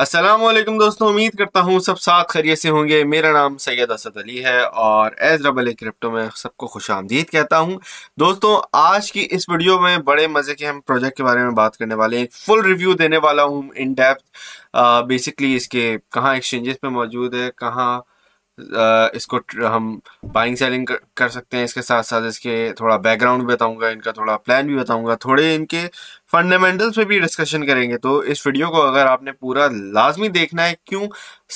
असलम दोस्तों उम्मीद करता हूँ सब साथ खरीय से होंगे मेरा नाम सैयद असद अली है और एज डबल क्रिप्टो में सबको खुश आमदीद कहता हूँ दोस्तों आज की इस वीडियो में बड़े मज़े के हम प्रोजेक्ट के बारे में बात करने वाले हैं फुल रिव्यू देने वाला हूँ इन डेप्थ बेसिकली इसके कहाँ एक्सचेंजेस पे मौजूद है कहाँ इसको हम बाइंग सेलिंग कर सकते हैं इसके साथ साथ इसके थोड़ा बैकग्राउंड भी बताऊंगा इनका थोड़ा प्लान भी बताऊंगा थोड़े इनके फंडामेंटल्स पे भी डिस्कशन करेंगे तो इस वीडियो को अगर आपने पूरा लाजमी देखना है क्यों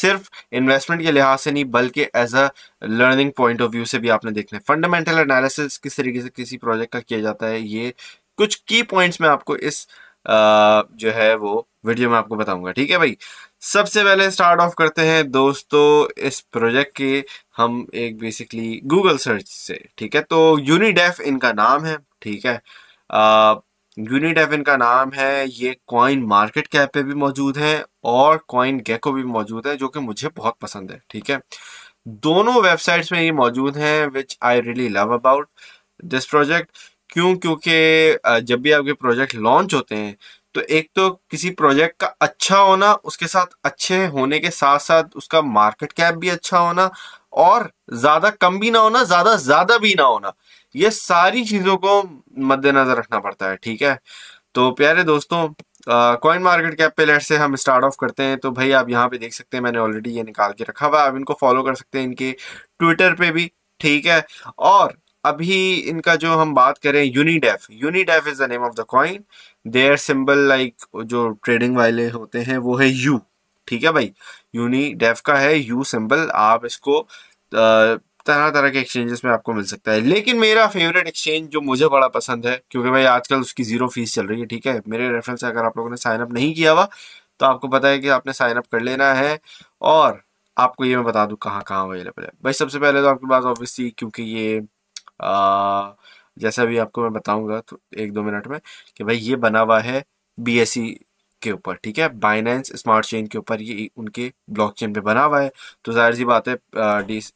सिर्फ इन्वेस्टमेंट के लिहाज से नहीं बल्कि as a learning point of view से भी आपने देखना है फंडामेंटल एनालिसिस किस तरीके से किसी प्रोजेक्ट का किया जाता है ये कुछ की पॉइंट्स में आपको इस आ, जो है वो वीडियो में आपको बताऊंगा ठीक है भाई सबसे पहले स्टार्ट ऑफ करते हैं दोस्तों इस प्रोजेक्ट के हम एक बेसिकली गूगल सर्च से ठीक है तो यूनिडेफ इनका नाम है ठीक है यूनिडेफ इनका नाम है ये कॉइन मार्केट कैप पे भी मौजूद है और कॉइन गेको भी मौजूद है जो कि मुझे बहुत पसंद है ठीक है दोनों वेबसाइट्स में ये मौजूद हैं which I really love about this project क्यों क्योंकि जब भी आपके प्रोजेक्ट लॉन्च होते हैं तो एक तो किसी प्रोजेक्ट का अच्छा होना उसके साथ अच्छे होने के साथ साथ उसका मार्केट कैप भी अच्छा होना और ज्यादा कम भी ना होना ज्यादा ज्यादा भी ना होना ये सारी चीजों को मद्देनजर रखना पड़ता है ठीक है तो प्यारे दोस्तों कॉइन मार्केट कैप पे लेट से हम स्टार्ट ऑफ करते हैं तो भाई आप यहाँ पे देख सकते हैं मैंने ऑलरेडी ये निकाल के रखा हुआ आप इनको फॉलो कर सकते हैं इनके ट्विटर पे भी ठीक है और अभी इनका जो हम बात करें Unidef Unidef is the name of the coin their symbol like जो ट्रेडिंग वाले होते हैं वो है यू ठीक है भाई यूनिडेफ का है यू सिंबल आप इसको तरह तरह के एक्सचेंजेस में आपको मिल सकता है लेकिन मेरा फेवरेट एक्सचेंज जो मुझे बड़ा पसंद है क्योंकि भाई आजकल उसकी जीरो फीस चल रही है ठीक है मेरे रेफरेंस से अगर आप लोगों ने साइन अप नहीं किया हुआ तो आपको पता है कि आपने साइन अप कर लेना है और आपको ये मैं बता दूँ कहाँ कहाँ अवेलेबल है भाई सबसे पहले तो आपके पास ऑब्वियसली क्योंकि ये जैसा जैसे अभी आपको मैं बताऊंगा तो एक दो मिनट में कि भाई ये बना हुआ है बी e के ऊपर ठीक है बाइनेंस स्मार्ट चेन के ऊपर ये उनके ब्लॉकचेन पे बना हुआ है तो जाहिर सी बात है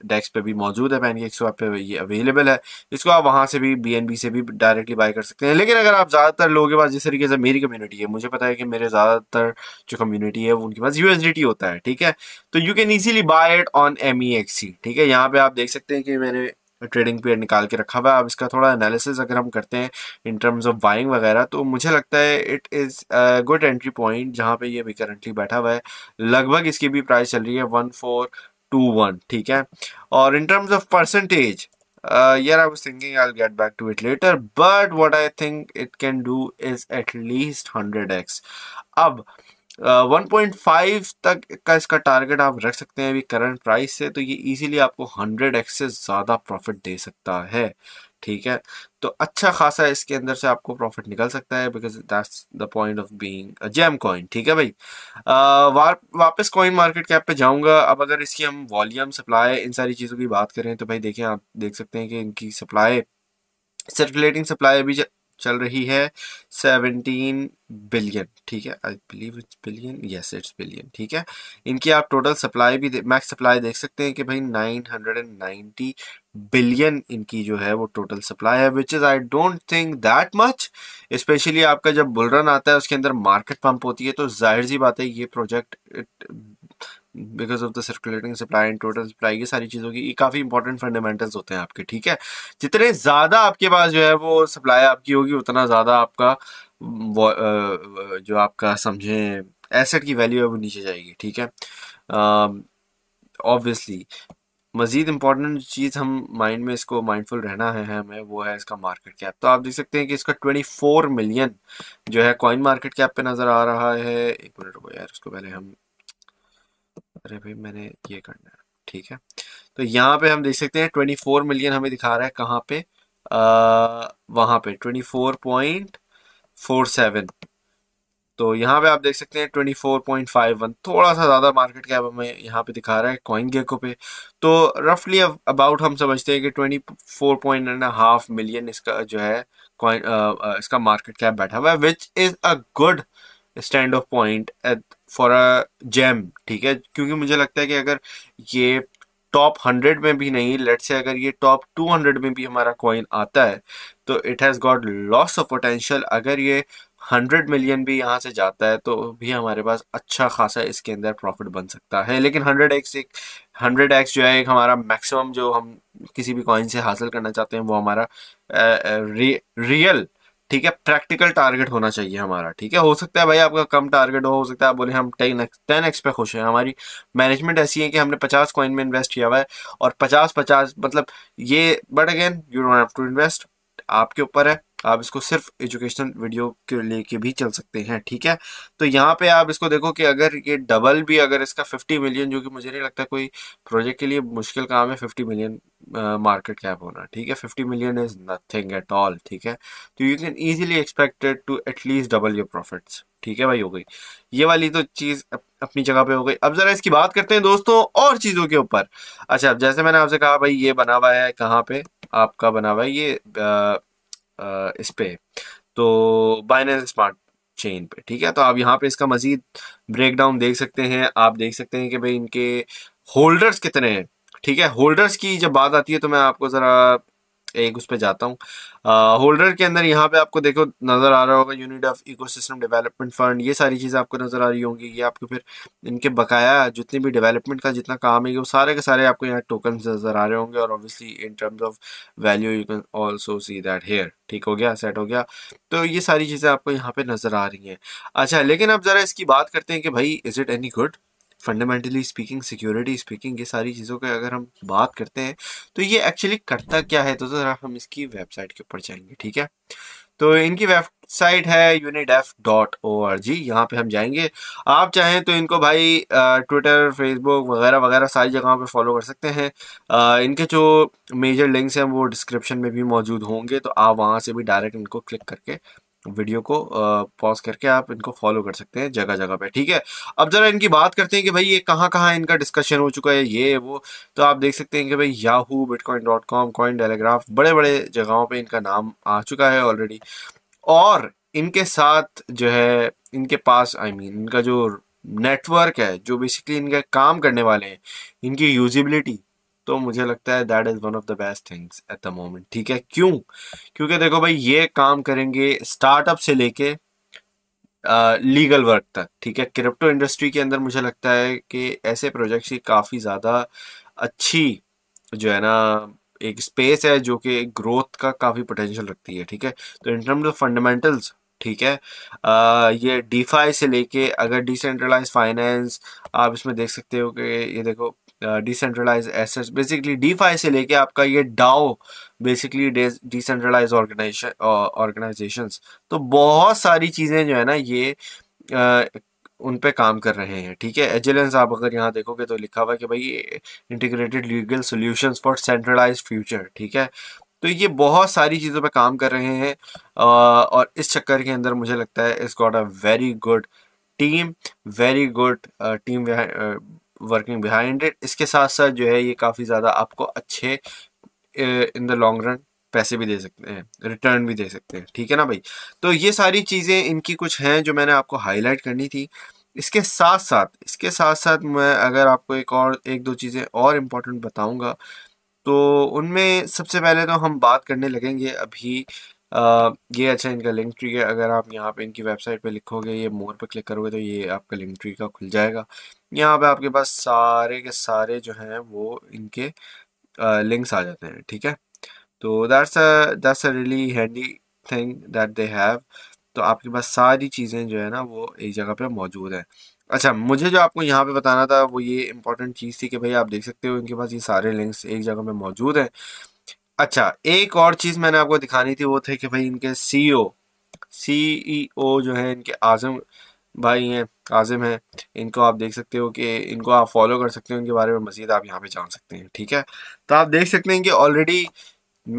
डेक्स पे भी मौजूद है पैनकेक स्वाप पे ये अवेलेबल है इसको आप वहाँ से भी बीएनबी से भी डायरेक्टली बाय कर सकते हैं लेकिन अगर आप ज़्यादातर लोगों के पास जिस तरीके से मेरी कम्युनिटी है मुझे पता है कि मेरे ज़्यादातर जो कम्युनिटी है उनके पास यू होता है ठीक है तो you can easily buy it on M ठीक है यहाँ पर आप देख सकते हैं कि मैंने ट्रेडिंग पीरियड निकाल के रखा हुआ है अब इसका थोड़ा एनालिसिस अगर हम करते हैं इन टर्म्स ऑफ बाइंग वगैरह तो मुझे लगता है it is good entry point जहाँ पे ये भी करंटली बैठा हुआ है लगभग इसकी भी प्राइस चल रही है वन फोर टू वन ठीक है और in terms of percentage uh, yeah i was thinking get back to it later but what I think it can do is at least hundred अब 1.5 uh, तक का इसका टारगेट आप रख सकते हैं अभी करंट प्राइस से तो ये इजीली आपको एक्स से ज़्यादा प्रॉफिट दे सकता है ठीक है तो अच्छा खासा इसके अंदर से आपको प्रॉफिट निकल सकता है because that's the point of being jam coin ठीक है भाई uh, वा, वापस कॉइन मार्केट कैप पे जाऊंगा अब अगर इसकी हम वॉल्यूम सप्लाई इन सारी चीज़ों की बात करें तो भाई देखें आप देख सकते हैं कि इनकी सप्लाई सर्कुलेटिंग सप्लाई अभी चल रही है सेवनटीन बिलियन ठीक है I believe it's billion yes it's billion ठीक है इनकी आप टोटल सप्लाई भी मैक्स सप्लाई देख सकते हैं कि भाई nine hundred and ninety billion इनकी जो है वो टोटल सप्लाई है which is I don't think that much specially आपका जब बुलरन आता है उसके अंदर मार्केट पंप होती है तो जाहिर सी बात है ये project because of the circulating supply and total supply ये सारी चीज़ों की काफ़ी इंपॉर्टेंट फंडामेंटल्स होते हैं आपके ठीक है जितने ज़्यादा आपके पास जो है वो सप्लाई आपकी होगी उतना ज़्यादा आपका जो आपका समझें एसेट की वैल्यू है वो नीचे जाएगी ठीक है ऑब्वियसली मज़ीद इम्पॉर्टेंट चीज़ हम माइंड में इसको माइंडफुल रहना है हमें वो है इसका मार्केट कैप तो आप देख सकते हैं कि इसका 24 मिलियन जो है कॉइन मार्केट कैप पे नज़र आ रहा है एक मिनट को यार उसको पहले हम अरे भाई मैंने ये करना है ठीक है तो यहाँ पे हम देख सकते हैं ट्वेंटी फोर मिलियन हमें दिखा रहा है कहाँ पे आ, वहां पे twenty four point four seven तो यहाँ पे आप देख सकते हैं twenty four point five one थोड़ा सा ज़्यादा मार्केट कैप हमें यहाँ पे दिखा रहा है कॉइन गेको पे तो रफली अबाउट हम समझते हैं कि twenty four point and half million इसका जो है कॉइन इसका मार्केट कैप बैठा हुआ है which is a good stand of point at for a jam ठीक है क्योंकि मुझे लगता है कि अगर ये टॉप हंड्रेड में भी नहीं लेट से अगर ये टॉप टू हंड्रेड में भी हमारा कॉइन आता है तो it has got lots of potential अगर ये हंड्रेड मिलियन भी यहाँ से जाता है तो भी हमारे पास अच्छा खासा इसके अंदर प्रॉफिट बन सकता है लेकिन हंड्रेड एक्स एक हंड्रेड एक्स जो है एक हमारा मैक्सिमम जो हम किसी भी कॉइन से हासिल करना चाहते हैं वो हमारा रियल रि, ठीक है प्रैक्टिकल टारगेट होना चाहिए हमारा ठीक है हो सकता है भाई आपका कम टारगेट हो हो सकता है आप बोले हम टेन टेन एक्स पे खुश हैं हमारी मैनेजमेंट ऐसी है कि हमने पचास कॉइन में इन्वेस्ट किया हुआ है और पचास पचास मतलब ये but again you don't have to invest आपके ऊपर है आप इसको सिर्फ एजुकेशनल वीडियो के लेके भी चल सकते हैं ठीक है तो यहाँ पे आप इसको देखो कि अगर ये डबल भी अगर इसका 50 मिलियन जो कि मुझे नहीं लगता कोई प्रोजेक्ट के लिए मुश्किल काम है 50 मिलियन मार्केट कैप होना ठीक है fifty million is nothing at all ठीक है तो you can easily expected to at least double your profits ठीक है भाई हो गई ये वाली तो चीज़ अप, अपनी जगह पे हो गई अब ज़रा इसकी बात करते हैं दोस्तों और चीज़ों के ऊपर अच्छा अब जैसे मैंने आपसे कहा भाई ये बना हुआ है कहाँ पे आपका बना हुआ है ये आ, आ, इस पे तो बाइनेंस स्मार्ट चेन पे ठीक है तो आप यहाँ पे इसका मजीद ब्रेकडाउन देख सकते हैं आप देख सकते हैं कि भाई इनके होल्डर्स कितने हैं ठीक है होल्डर्स की जब बात आती है तो मैं आपको ज़रा एक उस पर जाता हूँ होल्डर के अंदर यहाँ पे आपको देखो नज़र आ रहा होगा unit of ecosystem development fund ये सारी चीज़ें आपको नज़र आ रही होंगी ये आपको फिर इनके बकाया जितने भी डेवलपमेंट का जितना काम है वो सारे के सारे आपको यहाँ टोकन नज़र आ रहे होंगे और obviously in terms of value you can also see that here ठीक हो गया सेट हो गया तो ये सारी चीज़ें आपको यहाँ पर नज़र आ रही हैं अच्छा लेकिन अब ज़रा इसकी बात करते हैं कि भाई is it any good fundamentally speaking security speaking ये सारी चीज़ों का अगर हम बात करते हैं तो ये एक्चुअली करता क्या है तो ज़रा हम इसकी वेबसाइट के ऊपर जाएंगे ठीक है तो इनकी वेबसाइट है यूनिडेफ डॉट ओ आर जी यहाँ पर हम जाएंगे आप चाहें तो इनको भाई ट्विटर फेसबुक वगैरह वगैरह सारी जगहों पर फॉलो कर सकते हैं आ, इनके जो मेजर लिंक्स हैं वो डिस्क्रिप्शन में भी मौजूद होंगे तो आप वहाँ से भी डायरेक्ट इनको क्लिक करके वीडियो को पॉज करके आप इनको फॉलो कर सकते हैं जगह जगह पे ठीक है अब जरा इनकी बात करते हैं कि भाई ये कहाँ कहाँ इनका डिस्कशन हो चुका है ये वो तो आप देख सकते हैं कि भाई Yahoo Bitcoin dot com coin Telegraph बड़े बड़े जगहों पे इनका नाम आ चुका है ऑलरेडी और इनके साथ जो है इनके पास आई I मीन mean, इनका जो नेटवर्क है जो बेसिकली इनका काम करने वाले हैं इनकी यूजिबिलिटी तो मुझे लगता है that is one of the best things at the moment ठीक है क्यों क्योंकि देखो भाई ये काम करेंगे स्टार्टअप से लेके लीगल वर्क तक ठीक है क्रिप्टो इंडस्ट्री के अंदर मुझे लगता है कि ऐसे प्रोजेक्ट्स की काफ़ी ज़्यादा अच्छी जो है ना एक स्पेस है जो कि ग्रोथ का काफ़ी पोटेंशियल रखती है ठीक है तो इन टर्म्स ऑफ फंडामेंटल्स ठीक है आ, ये डीफाई से लेके अगर डिसेंट्रलाइज फाइनेंस आप इसमें देख सकते हो कि ये देखो डिसेंट्रलाइज एसेट्स बेसिकली डी से लेके आपका ये डाओ बेसिकली डिसेंट्रलाइज ऑर्गेनाइजेशन तो बहुत सारी चीज़ें जो है ना ये आ, uh, उन पे काम कर रहे हैं ठीक है एजिलेंस आप अगर यहाँ देखोगे तो लिखा हुआ है कि भाई integrated legal solution for centralize future ठीक है तो ये बहुत सारी चीज़ों पे काम कर रहे हैं uh, और इस चक्कर के अंदर मुझे लगता है इस got a very good team very good team working behind it इसके साथ साथ जो है ये काफ़ी ज़्यादा आपको अच्छे इन द लॉन्ग रन पैसे भी दे सकते हैं रिटर्न भी दे सकते हैं ठीक है ना भाई तो ये सारी चीज़ें इनकी कुछ हैं जो मैंने आपको हाईलाइट करनी थी इसके साथ साथ इसके साथ साथ मैं अगर आपको एक और एक दो चीज़ें और इम्पोर्टेंट बताऊंगा तो उनमें सबसे पहले तो हम बात करने लगेंगे अभी ये अच्छा इनका लिंक ट्री है अगर आप यहाँ पे इनकी वेबसाइट पे लिखोगे ये मोर पे क्लिक करोगे तो ये आपका लिंक ट्री का खुल जाएगा यहाँ पे आपके पास सारे के सारे जो हैं वो इनके लिंक्स आ जाते हैं ठीक है तो that's that's a really handy thing that they have तो आपके पास सारी चीज़ें जो है ना वो एक जगह पर मौजूद हैं अच्छा मुझे जो आपको यहाँ पे बताना था वो ये इंपॉर्टेंट चीज़ थी कि भाई आप देख सकते हो इनके पास ये सारे लिंक्स एक जगह पे मौजूद हैं अच्छा एक और चीज मैंने आपको दिखानी थी वो थे कि भाई इनके सीईओ सीईओ e e जो है इनके आजम भाई हैं आजम हैं इनको आप देख सकते हो कि इनको आप फॉलो कर सकते हो इनके बारे में मज़ीद आप यहाँ पे जान सकते हैं ठीक है तो आप देख सकते हैं कि ऑलरेडी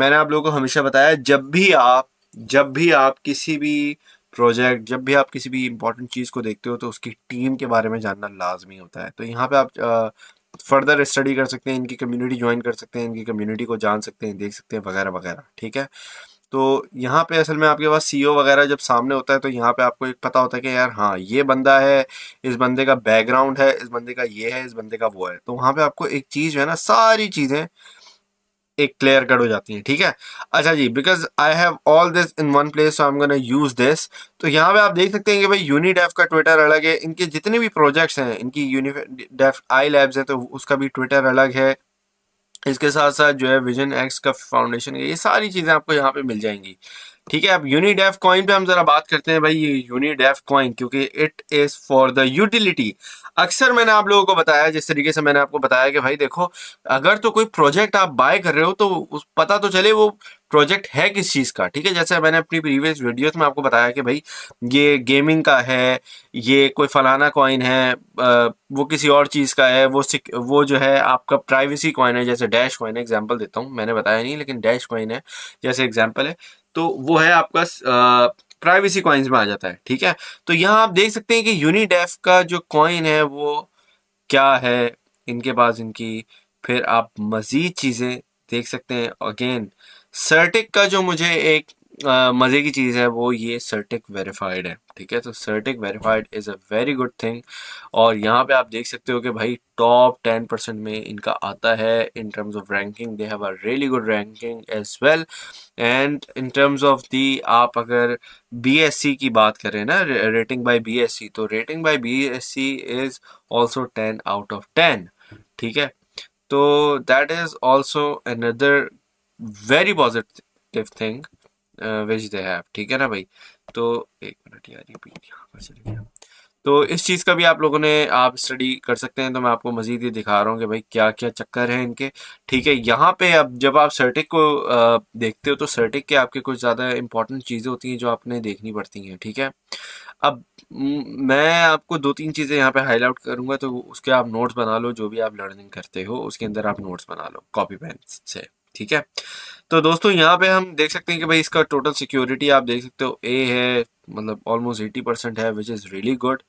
मैंने आप लोगों को हमेशा बताया जब भी आप जब भी आप किसी भी प्रोजेक्ट जब भी आप किसी भी इंपॉर्टेंट चीज़ को देखते हो तो उसकी टीम के बारे में जानना लाजमी होता है तो यहाँ पे आप फर्दर स्टडी कर सकते हैं इनकी कम्युनिटी ज्वाइन कर सकते हैं इनकी कम्युनिटी को जान सकते हैं देख सकते हैं वगैरह वगैरह ठीक है तो यहाँ पे असल में आपके पास सीईओ वगैरह जब सामने होता है तो यहाँ पे आपको एक पता होता है कि यार हाँ ये बंदा है इस बंदे का बैकग्राउंड है इस बंदे का ये है इस बंदे का वो है तो वहाँ पे आपको एक चीज़ जो है ना सारी चीज़ें एक क्लियर कट हो जाती है ठीक है अच्छा जी because I have all this in one place so I am gonna use this तो यहाँ पे आप देख सकते हैं कि भाई यूनिडेफ का ट्विटर अलग है इनके जितने भी प्रोजेक्ट्स हैं इनकी यूनिडेफ आई लैब्स हैं तो उसका भी ट्विटर अलग है इसके साथ साथ जो है विजन एक्स का फाउंडेशन ये सारी चीज़ें आपको यहाँ पे मिल जाएंगी ठीक है अब यूनिडेफ कॉइन पे हम जरा बात करते हैं भाई ये यूनिडेफ कॉइन क्योंकि it is for the utility अक्सर मैंने आप लोगों को बताया जिस तरीके से मैंने आपको बताया कि भाई देखो अगर तो कोई प्रोजेक्ट आप बाय कर रहे हो तो उस पता तो चले वो प्रोजेक्ट है किस चीज़ का ठीक है जैसे मैंने अपनी प्रीवियस वीडियोस में आपको बताया कि भाई ये गेमिंग का है ये कोई फलाना कॉइन है वो किसी और चीज़ का है वो वो जो है आपका प्राइवेसी कॉइन है जैसे डैश कॉइन है एग्जाम्पल देता हूँ मैंने बताया नहीं लेकिन डैश कॉइन है जैसे एग्जाम्पल है तो वो है आपका प्राइवेसी कॉइन्स में आ जाता है ठीक है तो यहाँ आप देख सकते हैं कि यूनिडेफ का जो कॉइन है वो क्या है इनके पास इनकी फिर आप मज़ीद चीज़ें देख सकते हैं अगेन सर्टिक का जो मुझे एक मज़े की चीज़ है वो ये सर्टिक वेरीफाइड है ठीक है तो Certik verified is a very good thing और यहाँ पे आप देख सकते हो कि भाई टॉप टेन परसेंट में इनका आता है in terms of ranking they have a really good ranking as well and in terms of the आप अगर बीएससी की बात करें ना रेटिंग बाय बीएससी तो rating by BSC is also ten out of ten ठीक है तो that is also another very positive thing भेजते हैं आप ठीक है ना भाई तो एक मिनट यार ये यहाँ पर चले गया तो इस चीज़ का भी आप लोगों ने आप स्टडी कर सकते हैं तो मैं आपको मज़ीद ये दिखा रहा हूँ कि भाई क्या क्या चक्कर है इनके ठीक है यहाँ पे अब जब आप सर्टिक को देखते हो तो सर्टिक के आपके कुछ ज़्यादा इंपॉर्टेंट चीज़ें होती हैं जो आपने देखनी पड़ती हैं ठीक है अब मैं आपको दो तीन चीज़ें यहाँ पे हाईलाइट करूँगा तो उसके आप नोट्स बना लो जो भी आप लर्निंग करते हो उसके अंदर आप नोट्स बना लो कॉपी पेन से ठीक है तो दोस्तों यहाँ पे हम देख सकते हैं कि भाई इसका टोटल सिक्योरिटी आप देख सकते हो ए है मतलब ऑलमोस्ट एटी परसेंट है विच इज़ रियली गुड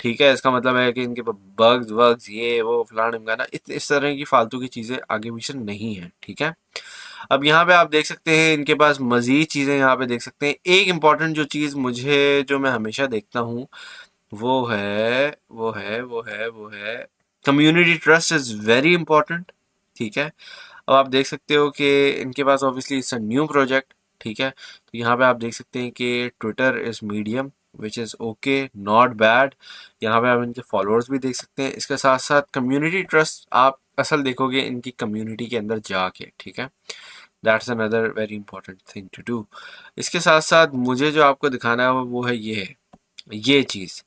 ठीक है इसका मतलब है कि इनके बग्स वग्स ये वो फलान इमकाना इस, इस तरह की फालतू की चीज़ें आगे पीछे नहीं है ठीक है अब यहाँ पे आप देख सकते हैं इनके पास मज़ीद चीज़ें यहाँ पे देख सकते हैं एक इम्पॉर्टेंट जो चीज़ मुझे जो मैं हमेशा देखता हूँ वो है वो है वो है वो है community trust is very important ठीक है अब आप देख सकते हो कि इनके पास obviously it's a new project ठीक है तो यहाँ पे आप देख सकते हैं कि Twitter is medium which is okay not bad यहाँ पे आप इनके फॉलोअर्स भी देख सकते हैं इसके साथ साथ कम्युनिटी ट्रस्ट आप असल देखोगे इनकी कम्युनिटी के अंदर जाके ठीक है that's another very important thing to do इसके साथ साथ मुझे जो आपको दिखाना है वो है ये है ये चीज़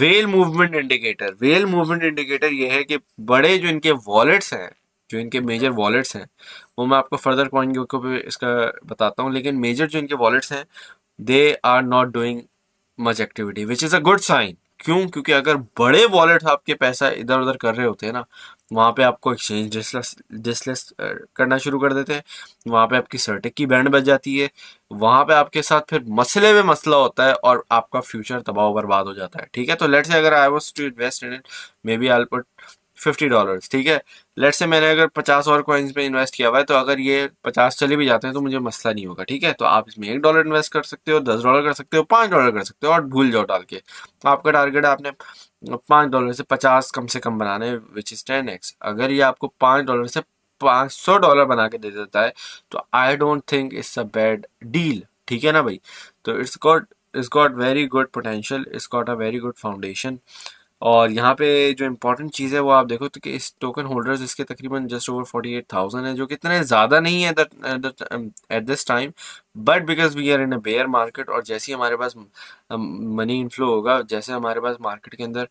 whale movement indicator whale movement indicator ये है कि बड़े जो इनके वॉलेट्स हैं जो इनके मेजर वॉलेट्स हैं वो मैं आपको फर्दर कॉइन के ऊपर इसका बताता हूँ लेकिन मेजर जो इनके वॉलेट्स हैं they are not doing much activity which is a good sign क्यों क्योंकि अगर बड़े वॉलेट आपके पैसा इधर उधर कर रहे होते हैं ना वहाँ पे आपको एक्सचेंज डिसलेस डिसलेस करना शुरू कर देते हैं वहाँ पे आपकी सर्टिक की बैंड बच जाती है वहाँ पे आपके साथ फिर मसले में मसला होता है और आपका फ्यूचर तबाह बर्बाद हो जाता है ठीक है तो लेट से अगर I was to invest in it maybe I put fifty dollar ठीक है लेट से मैंने अगर पचास और कॉइन्स में इन्वेस्ट किया हुआ है तो अगर ये पचास चले भी जाते हैं तो मुझे मसला नहीं होगा ठीक है तो आप इसमें एक डॉलर इन्वेस्ट कर सकते हो दस डॉलर कर सकते हो पाँच डॉलर कर सकते हो और भूल जाओ डाल के तो आपका टारगेट है आपने पाँच डॉलर से पचास कम से कम बनाने विच इज़ टेन एक्स अगर ये आपको पाँच डॉलर से पाँच सौ डॉलर बना के दे देता है तो I don't think it's a bad deal ठीक है ना भाई तो it's got it's got very good potential it's got a very good foundation और यहाँ पे जो इम्पोर्टेंट चीज़ है वो आप देखो तो कि इस टोकन होल्डर्स इसके तकरीबन just over forty eight thousand है जो कि इतने ज़्यादा नहीं है at this time but because we are in a bear market और जैसे ही हमारे पास मनी um, इनफ्लो होगा जैसे हमारे पास मार्केट के अंदर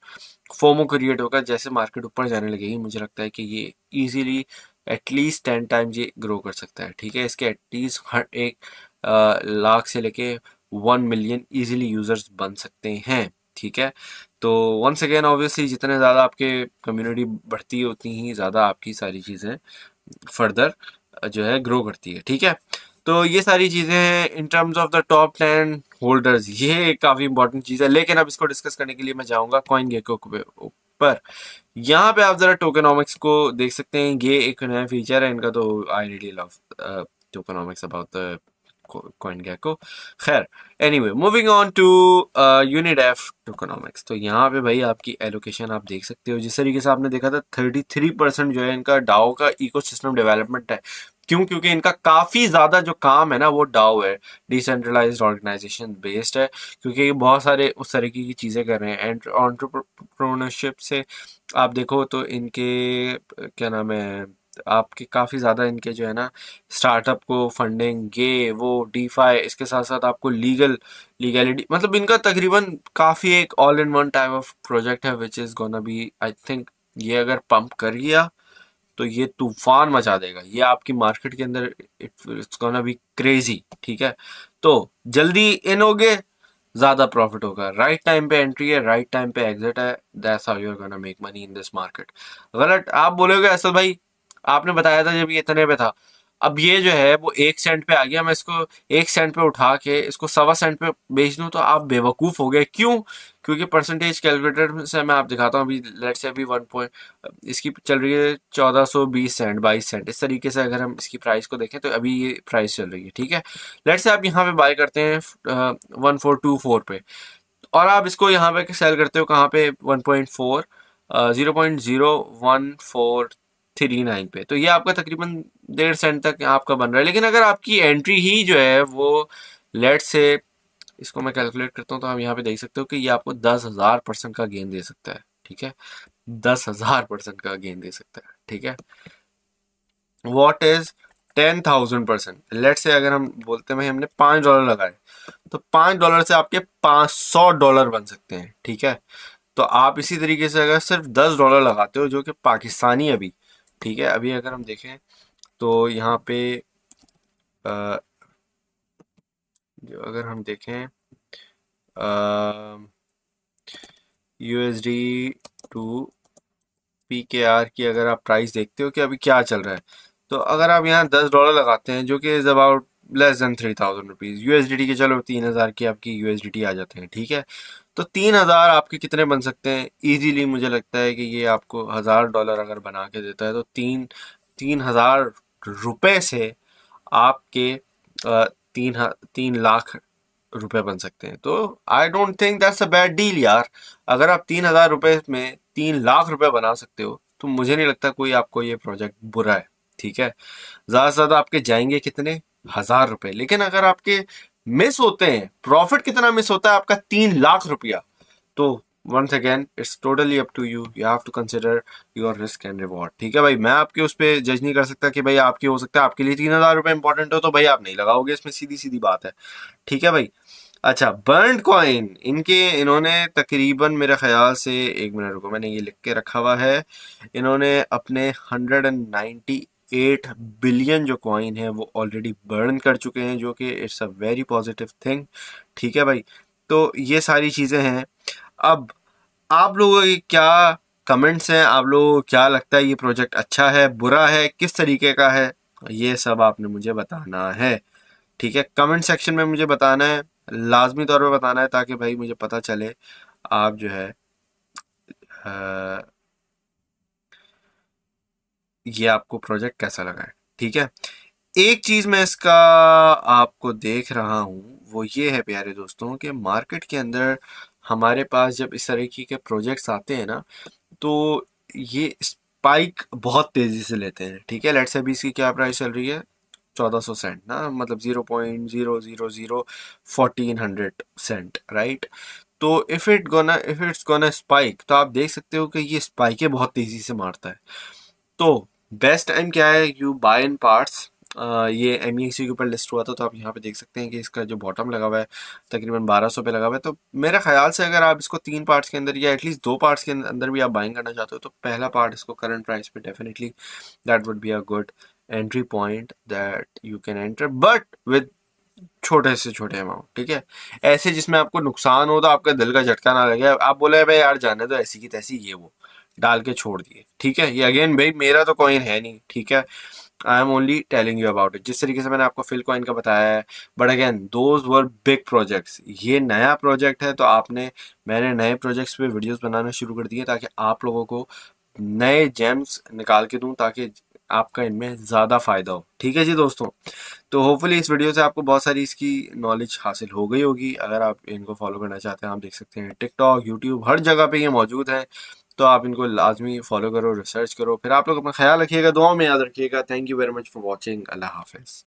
फोमो क्रिएट होगा जैसे मार्केट ऊपर जाने लगेगी मुझे लगता है कि ये ईजीली एटलीस्ट टेन टाइम्स ये ग्रो कर सकता है ठीक है इसके एटलीस्ट हर एक uh, लाख से लेके वन मिलियन ईजिली यूज़र्स बन सकते हैं ठीक है तो वंस अगेन ऑब्वियसली जितने ज़्यादा आपके कम्युनिटी बढ़ती है उतनी ही ज़्यादा आपकी सारी चीज़ें फर्दर जो है ग्रो करती है ठीक है तो ये सारी चीज़ें हैं in terms of the top ten holders ये काफ़ी इंपॉर्टेंट चीज़ है लेकिन अब इसको डिस्कस करने के लिए मैं जाऊँगा कॉइन गेको के ऊपर यहाँ पे आप ज़रा टोकनॉमिक्स को देख सकते हैं ये एक नया फीचर है इनका तो I really love tokenomics about the CoinGecko तो खैर anyway moving on to Unidef tokenomics तो यहाँ पे भाई आपकी एलोकेशन आप देख सकते हो जिस तरीके से आपने देखा था थर्टी थ्री परसेंट जो है इनका डाओ का इकोसिस्टम डेवलपमेंट है क्यों क्योंकि इनका काफ़ी ज़्यादा जो काम है ना वो डाओ है डिसेंट्रलाइज ऑर्गेनाइजेशन बेस्ड है क्योंकि ये बहुत सारे उस तरीके की चीज़ें कर रहे हैं एंड ऑन्टरप्रोनरशिप से आप देखो तो इनके क्या नाम है आपके काफ़ी ज़्यादा इनके जो है ना स्टार्टअप को फंडिंग ये वो डीफाई इसके साथ साथ आपको लीगल लीगैलिटी मतलब इनका तकरीबन काफ़ी एक all in one type of project है which is gonna be I think ये अगर पंप कर गया तो ये तूफान मचा देगा ये आपकी मार्केट के अंदर इट्स गोना बी क्रेजी ठीक है तो जल्दी इन हो गए ज़्यादा प्रॉफिट होगा राइट टाइम पे एंट्री है राइट टाइम पे एग्जिट है that's how you are gonna make money in this market गलत आप बोलोगे असल भाई आपने बताया था जब ये इतने पे था अब ये जो है वो एक सेंट पे आ गया मैं इसको एक सेंट पे उठा के इसको सवा सेंट पे बेच दूँ तो आप बेवकूफ़ हो गए क्यों क्योंकि परसेंटेज कैलकुलेटर से मैं आप दिखाता हूँ अभी लेट से अभी वन पॉइंट इसकी चल रही है चौदह सौ बीस सेंट बाईस सेंट इस तरीके से अगर हम इसकी प्राइस को देखें तो अभी ये प्राइस चल रही है ठीक है लेट से आप यहाँ पे बाय करते हैं वन फोर टू फोर पे और आप इसको यहाँ पे सेल करते हो कहाँ पे one point four zero point zero one four three nine पे तो ये आपका तकरीबन डेढ़ सेंट तक आपका बन रहा है लेकिन अगर आपकी एंट्री ही जो है वो लेट से इसको मैं कैलकुलेट करता हूँ तो आप यहाँ पे देख सकते हो कि ये आपको दस हज़ार परसेंट का गेंद दे सकता है ठीक है दस हज़ार परसेंट का गेंद दे सकता है ठीक है what is ten thousand percent let's say अगर हम बोलते हैं हमने पांच डॉलर लगाए तो पांच डॉलर से आपके पांच सौ डॉलर बन सकते हैं ठीक है तो आप इसी तरीके से अगर सिर्फ दस डॉलर लगाते हो जो कि पाकिस्तानी अभी ठीक है अभी अगर हम देखें तो यहाँ पे आ, जो अगर हम देखें U S D to P K R की अगर आप प्राइस देखते हो कि अभी क्या चल रहा है तो अगर आप यहाँ दस डॉलर लगाते हैं जो कि is about less than three thousand rupees U S D T के चलो तीन हज़ार की आपकी यू एस डी टी आ जाते हैं ठीक है तो तीन हज़ार आपके कितने बन सकते हैं इजीली मुझे लगता है कि ये आपको हज़ार डॉलर अगर बना के देता है तो तीन तीन हज़ार रुपये से आपके तीन तीन लाख रुपए बन सकते हैं तो I don't think that's a bad deal यार अगर आप तीन हज़ार रुपये में तीन लाख रुपए बना सकते हो तो मुझे नहीं लगता कोई आपको ये प्रोजेक्ट बुरा है ठीक है ज़्यादा से ज़्यादा आपके जाएंगे कितने हज़ार रुपये लेकिन अगर आपके मिस होते हैं प्रॉफिट कितना मिस होता है आपका तीन लाख रुपया तो once again it's totally up to you you have to consider your risk and reward ठीक है भाई मैं आपके उस पर जज नहीं कर सकता कि भाई आपकी हो सकता है आपके लिए तीन हज़ार रुपये इंपॉर्टेंट हो तो भाई आप नहीं लगाओगे इसमें सीधी सीधी बात है ठीक है भाई अच्छा बर्न कॉइन इनके इन्होंने तकरीबन मेरे ख्याल से एक मिनट रुको मैंने ये लिख के रखा हुआ है इन्होंने अपने hundred and ninety eight billion जो कॉइन है वो ऑलरेडी बर्न कर चुके हैं जो कि it's a very positive thing ठीक है भाई तो ये सारी चीज़ें हैं अब आप लोगों के क्या कमेंट्स हैं आप लोगों को क्या लगता है ये प्रोजेक्ट अच्छा है बुरा है किस तरीके का है ये सब आपने मुझे बताना है ठीक है कमेंट सेक्शन में मुझे बताना है लाजमी तौर पर बताना है ताकि भाई मुझे पता चले आप जो है आ, ये आपको प्रोजेक्ट कैसा लगा है ठीक है एक चीज़ मैं इसका आपको देख रहा हूँ वो ये है प्यारे दोस्तों कि मार्केट के अंदर हमारे पास जब इस तरीके के प्रोजेक्ट्स आते हैं ना तो ये स्पाइक बहुत तेज़ी से लेते हैं ठीक है लेट्स अभी इसकी क्या प्राइस चल रही है चौदह सौ सेंट ना मतलब zero point zero zero zero fourteen hundred cent right तो if it gonna if it's gonna spike तो आप देख सकते हो कि ये स्पाइकें बहुत तेज़ी से मारता है तो बेस्ट टाइम क्या है यू बाय इन पार्ट्स ये एम e के ऊपर लिस्ट हुआ था तो आप यहाँ पे देख सकते हैं कि इसका जो बॉटम लगा हुआ है तकरीबन 1200 सौ पे लगा हुआ है तो मेरे ख्याल से अगर आप इसको तीन पार्ट्स के अंदर या एटलीस्ट दो पार्ट्स के अंदर भी आप बाइंग करना चाहते हो तो पहला पार्ट इसको करंट प्राइस पे definitely that would be a good entry point that you can enter but with छोटे से छोटे अमाउंट ठीक है ऐसे जिसमें आपको नुकसान हो तो आपका दिल का झटका ना लगे आप बोले भाई यार जाने तो ऐसी की तैसी ये वो डाल के छोड़ दिए ठीक है ये अगेन भाई मेरा तो कॉइन है नहीं ठीक है I am only telling you about it जिस तरीके से मैंने आपको फिल कॉइन का बताया है but again those were big projects ये नया प्रोजेक्ट है तो आपने मैंने नए प्रोजेक्ट्स पे वीडियोस बनाना शुरू कर दिए ताकि आप लोगों को नए जेम्स निकाल के दूँ ताकि आपका इनमें ज़्यादा फ़ायदा हो ठीक है जी दोस्तों तो होपफुली इस वीडियो से आपको बहुत सारी इसकी नॉलेज हासिल हो गई होगी अगर आप इनको फॉलो करना चाहते हैं आप देख सकते हैं टिकटॉक यूट्यूब हर जगह पे ये मौजूद हैं तो आप इनको लाजमी फॉलो करो रिसर्च करो फिर आप लोग अपना ख्याल रखिएगा दुआ में याद रखिएगा thank you very much for watching अल्लाह हाफिज़